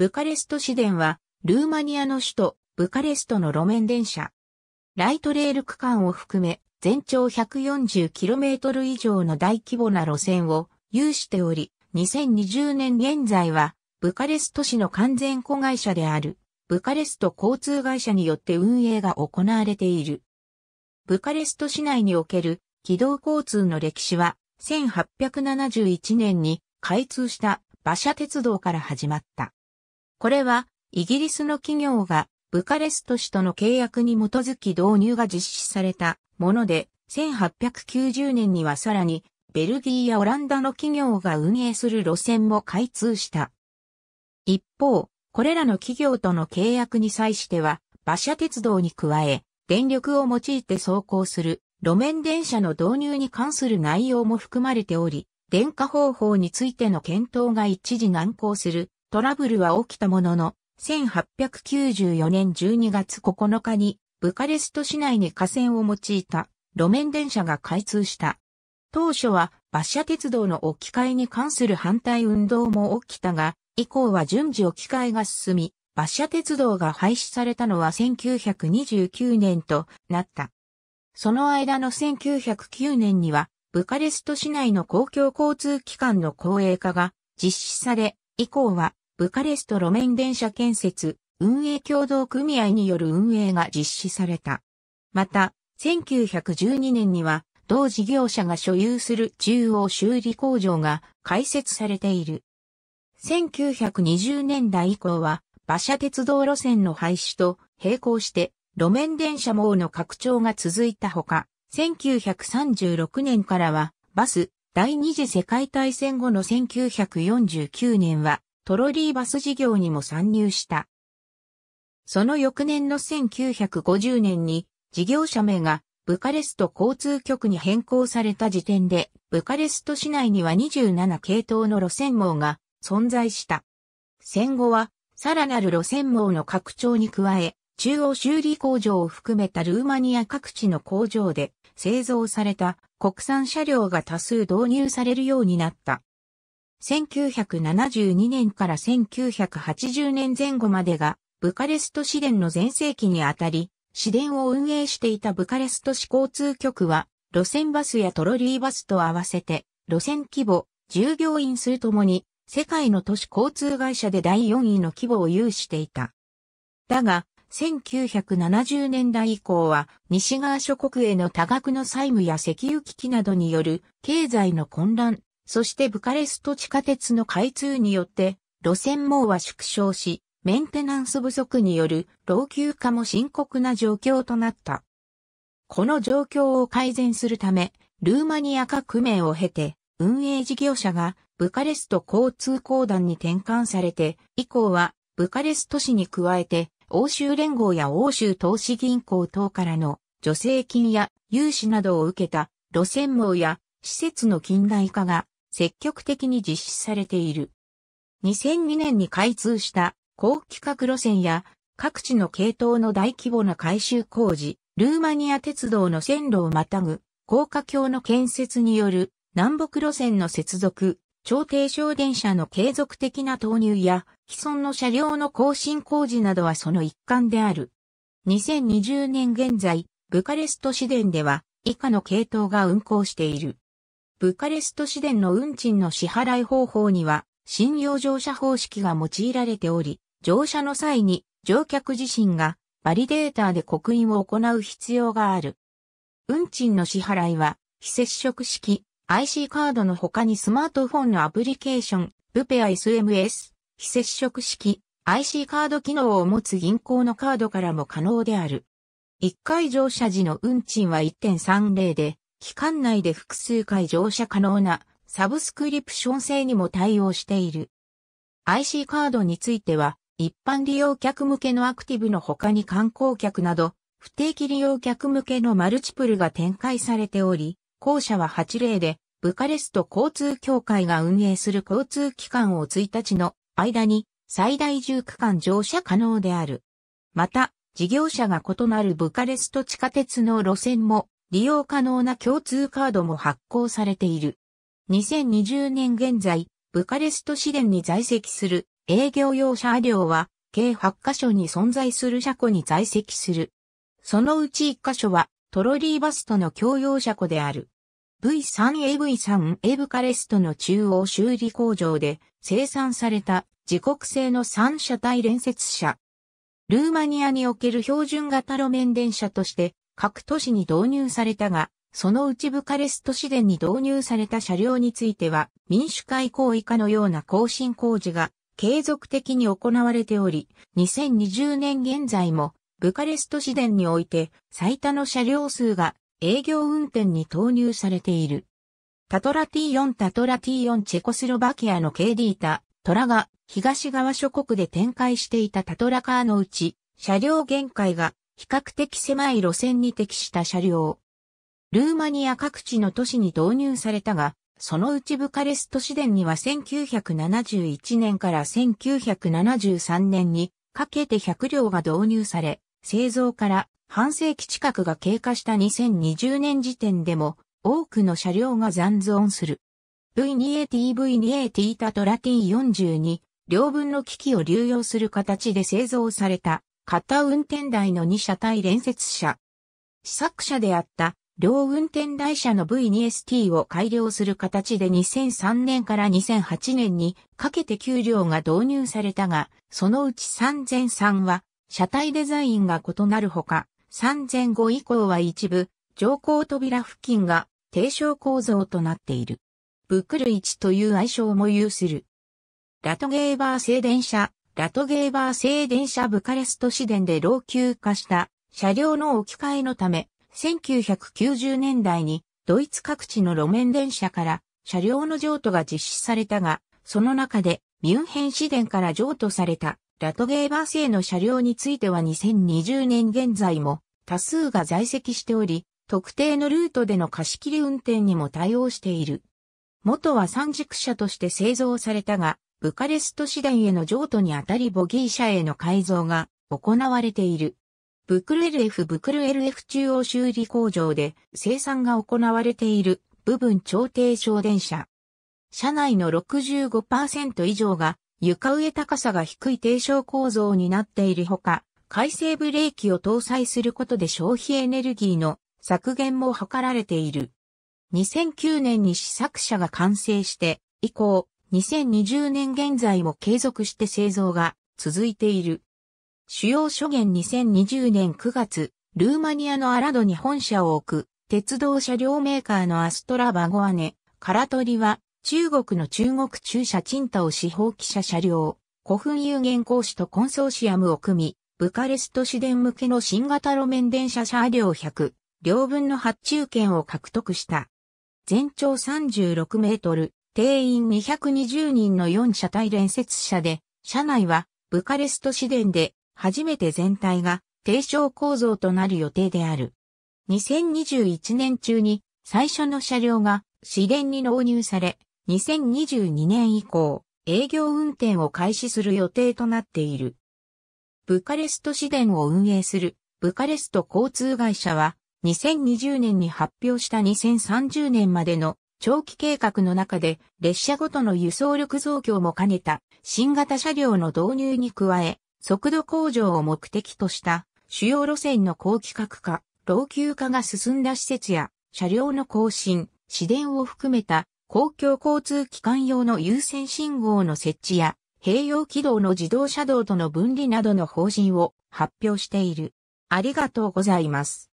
ブカレスト市電は、ルーマニアの首都、ブカレストの路面電車。ライトレール区間を含め、全長 140km 以上の大規模な路線を有しており、2020年現在は、ブカレスト市の完全子会社である、ブカレスト交通会社によって運営が行われている。ブカレスト市内における軌道交通の歴史は、1871年に開通した馬車鉄道から始まった。これは、イギリスの企業がブカレスト市との契約に基づき導入が実施されたもので、1890年にはさらに、ベルギーやオランダの企業が運営する路線も開通した。一方、これらの企業との契約に際しては、馬車鉄道に加え、電力を用いて走行する路面電車の導入に関する内容も含まれており、電化方法についての検討が一時難航するトラブルは起きたものの、1894年12月9日に、ブカレスト市内に河川を用いた路面電車が開通した。当初は馬車鉄道の置き換えに関する反対運動も起きたが、以降は順次置き換えが進み、馬車鉄道が廃止されたのは1929年となった。その間の1909年には、ブカレスト市内の公共交通機関の公営化が実施され、以降はブカレスト路面電車建設運営共同組合による運営が実施された。また、1912年には同事業者が所有する中央修理工場が開設されている。1920年代以降は馬車鉄道路線の廃止と並行して路面電車網の拡張が続いたほか、1936年からはバス第二次世界大戦後の1949年はトロリーバス事業にも参入した。その翌年の1950年に事業者名がブカレスト交通局に変更された時点でブカレスト市内には27系統の路線網が存在した。戦後はさらなる路線網の拡張に加え中央修理工場を含めたルーマニア各地の工場で製造された国産車両が多数導入されるようになった。1972年から1980年前後までが、ブカレスト市電の全盛期にあたり、市電を運営していたブカレスト市交通局は、路線バスやトロリーバスと合わせて、路線規模、従業員数ともに、世界の都市交通会社で第4位の規模を有していた。だが、1970年代以降は、西側諸国への多額の債務や石油危機などによる経済の混乱そしてブカレスト地下鉄の開通によって、路線網は縮小し、メンテナンス不足による老朽化も深刻な状況となった。この状況を改善するため、ルーマニア革命を経て、運営事業者がブカレスト交通公団に転換されて、以降はブカレスト市に加えて、欧州連合や欧州投資銀行等からの助成金や融資などを受けた路線網や施設の近代化が積極的に実施されている。2002年に開通した高規格路線や各地の系統の大規模な改修工事、ルーマニア鉄道の線路をまたぐ高架橋の建設による南北路線の接続、超低省電車の継続的な投入や既存の車両の更新工事などはその一環である。2020年現在、ブカレスト市電では以下の系統が運行している。ブカレスト市電の運賃の支払い方法には、信用乗車方式が用いられており、乗車の際に乗客自身がバリデーターで刻印を行う必要がある。運賃の支払いは、非接触式 IC カードの他にスマートフォンのアプリケーション、ブペア SMS、非接触式 IC カード機能を持つ銀行のカードからも可能である。1回乗車時の運賃は1.30で、期間内で複数回乗車可能なサブスクリプション制にも対応している。IC カードについては、一般利用客向けのアクティブの他に観光客など、不定期利用客向けのマルチプルが展開されており、後者は8例で、ブカレスト交通協会が運営する交通機関を1日の間に最大10区間乗車可能である。また、事業者が異なるブカレスト地下鉄の路線も利用可能な共通カードも発行されている。2020年現在、ブカレスト市電に在籍する営業用車両は、計8カ所に存在する車庫に在籍する。そのうち1カ所は、トロリーバスとの共用車庫である。V3AV3A ブカレストの中央修理工場で生産された自国製の3車体連接車。ルーマニアにおける標準型路面電車として各都市に導入されたが、そのうちブカレスト市電に導入された車両については、民主化以降以下のような更新工事が継続的に行われており、2020年現在も、ブカレスト市電において最多の車両数が営業運転に投入されている。タトラ T4 タトラ T4 チェコスロバキアの KD タトラが東側諸国で展開していたタトラカーのうち車両限界が比較的狭い路線に適した車両。ルーマニア各地の都市に導入されたが、そのうちブカレスト市電には1971年から1973年にかけて100両が導入され、製造から半世紀近くが経過した2020年時点でも多くの車両が残存する。V2ATV2AT タトラ T42 両分の機器を流用する形で製造された片運転台の2車体連接車。試作車であった両運転台車の V2ST を改良する形で2003年から2008年にかけて給料が導入されたが、そのうち3003は車体デザインが異なるほか、3005以降は一部乗降扉付近が低床構造となっている。ブクル1という愛称も有する。ラトゲーバー製電車ラトゲーバー製電車ブカレスト市電で老朽化した車両の置き換えのため、1990年代にドイツ各地の路面電車から車両の譲渡が実施されたが、その中でミュンヘン市電から譲渡されたラトゲーバー製の車両については2020年現在も多数が在籍しており、特定のルートでの貸し切り運転にも対応している。元は三軸車として製造されたが、ブカレスト市電への譲渡にあたりボギー車への改造が行われている。ブクル LF ブクル LF 中央修理工場で生産が行われている部分調停省電車。車内の65%以上が床上高さが低い低床構造になっているほか、回生ブレーキを搭載することで消費エネルギーの削減も図られている。2009年に試作車が完成して以降、2020年現在も継続して製造が続いている。主要諸元2020年9月、ルーマニアのアラドに本社を置く、鉄道車両メーカーのアストラバゴアネ、カラトリは、中国の中国中車チンタを司法記者車両、古墳有限公司とコンソーシアムを組み、ブカレスト市電向けの新型路面電車車両100、両分の発注権を獲得した。全長36メートル、定員220人の4車体連接車で、車内はブカレスト市電で初めて全体が低床構造となる予定である。2021年中に最初の車両が市電に納入され、2022年以降、営業運転を開始する予定となっている。ブカレスト市電を運営するブカレスト交通会社は2020年に発表した2030年までの長期計画の中で列車ごとの輸送力増強も兼ねた新型車両の導入に加え、速度向上を目的とした主要路線の高規格化、老朽化が進んだ施設や車両の更新、市電を含めた公共交通機関用の優先信号の設置や併用軌道の自動車道との分離などの方針を発表している。ありがとうございます。